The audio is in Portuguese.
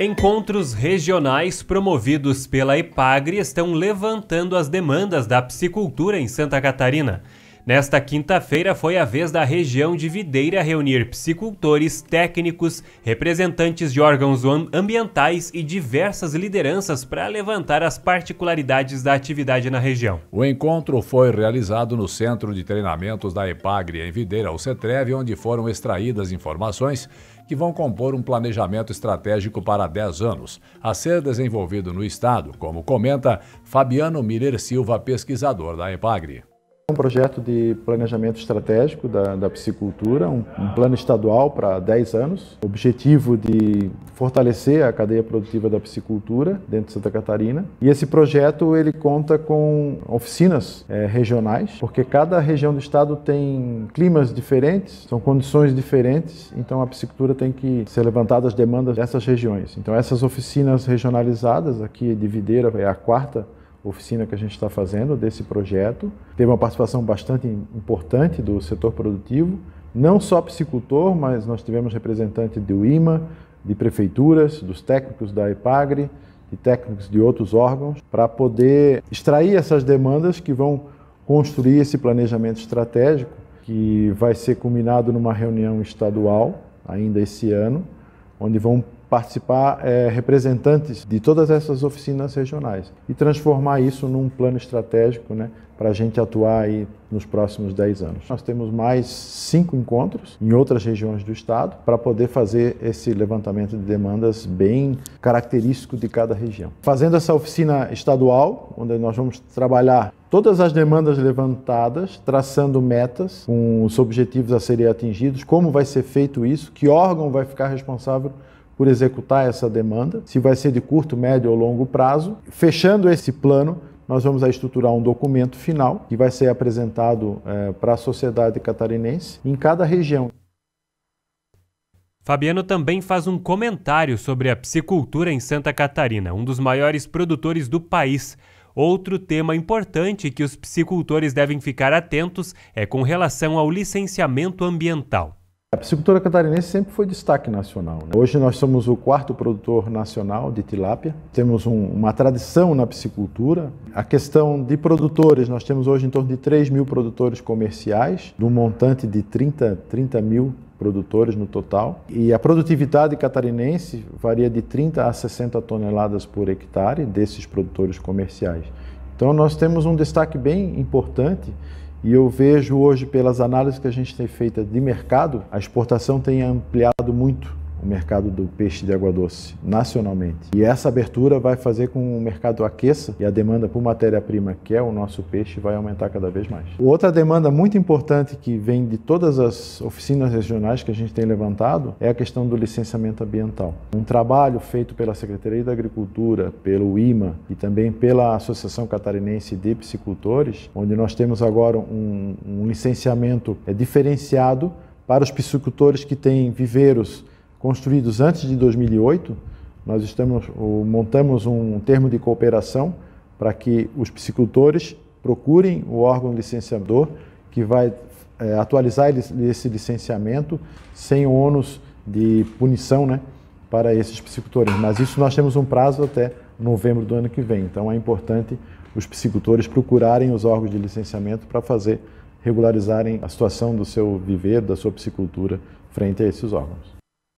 Encontros regionais promovidos pela IPAGRE estão levantando as demandas da psicultura em Santa Catarina. Nesta quinta-feira foi a vez da região de Videira reunir psicultores, técnicos, representantes de órgãos ambientais e diversas lideranças para levantar as particularidades da atividade na região. O encontro foi realizado no Centro de Treinamentos da EPAGRE em Videira, o CETREV, onde foram extraídas informações que vão compor um planejamento estratégico para 10 anos, a ser desenvolvido no Estado, como comenta Fabiano Miller Silva, pesquisador da EPAGRE um projeto de planejamento estratégico da, da piscicultura, um, um, plano estadual para 10 anos, objetivo de fortalecer a cadeia produtiva da piscicultura dentro de Santa Catarina. E esse projeto ele conta com oficinas é, regionais, porque cada região do estado tem climas diferentes, são condições diferentes, então a piscicultura tem que ser levantada as demandas dessas regiões. Então essas oficinas regionalizadas aqui de Videira é a quarta oficina que a gente está fazendo desse projeto. Teve uma participação bastante importante do setor produtivo, não só piscicultor, mas nós tivemos representante do IMA, de prefeituras, dos técnicos da EPAGRE, de técnicos de outros órgãos, para poder extrair essas demandas que vão construir esse planejamento estratégico, que vai ser culminado numa reunião estadual ainda esse ano, onde vão participar é, representantes de todas essas oficinas regionais e transformar isso num plano estratégico né, para a gente atuar aí nos próximos 10 anos. Nós temos mais cinco encontros em outras regiões do estado para poder fazer esse levantamento de demandas bem característico de cada região. Fazendo essa oficina estadual, onde nós vamos trabalhar todas as demandas levantadas, traçando metas com os objetivos a serem atingidos, como vai ser feito isso, que órgão vai ficar responsável por executar essa demanda, se vai ser de curto, médio ou longo prazo. Fechando esse plano, nós vamos estruturar um documento final que vai ser apresentado é, para a sociedade catarinense em cada região. Fabiano também faz um comentário sobre a psicultura em Santa Catarina, um dos maiores produtores do país. Outro tema importante que os psicultores devem ficar atentos é com relação ao licenciamento ambiental. A piscicultura catarinense sempre foi destaque nacional. Né? Hoje nós somos o quarto produtor nacional de tilápia. Temos um, uma tradição na piscicultura. A questão de produtores, nós temos hoje em torno de 3 mil produtores comerciais, de um montante de 30, 30 mil produtores no total. E a produtividade catarinense varia de 30 a 60 toneladas por hectare desses produtores comerciais. Então nós temos um destaque bem importante e eu vejo hoje, pelas análises que a gente tem feita de mercado, a exportação tem ampliado muito o mercado do peixe de água doce nacionalmente. E essa abertura vai fazer com que o mercado aqueça e a demanda por matéria-prima, que é o nosso peixe, vai aumentar cada vez mais. Outra demanda muito importante que vem de todas as oficinas regionais que a gente tem levantado é a questão do licenciamento ambiental. Um trabalho feito pela Secretaria da Agricultura, pelo IMA e também pela Associação Catarinense de Piscicultores, onde nós temos agora um, um licenciamento é, diferenciado para os piscicultores que têm viveiros construídos antes de 2008, nós estamos, montamos um termo de cooperação para que os piscicultores procurem o órgão licenciador que vai é, atualizar esse licenciamento sem ônus de punição né, para esses piscicultores. Mas isso nós temos um prazo até novembro do ano que vem. Então é importante os piscicultores procurarem os órgãos de licenciamento para fazer regularizarem a situação do seu viveiro, da sua piscicultura frente a esses órgãos.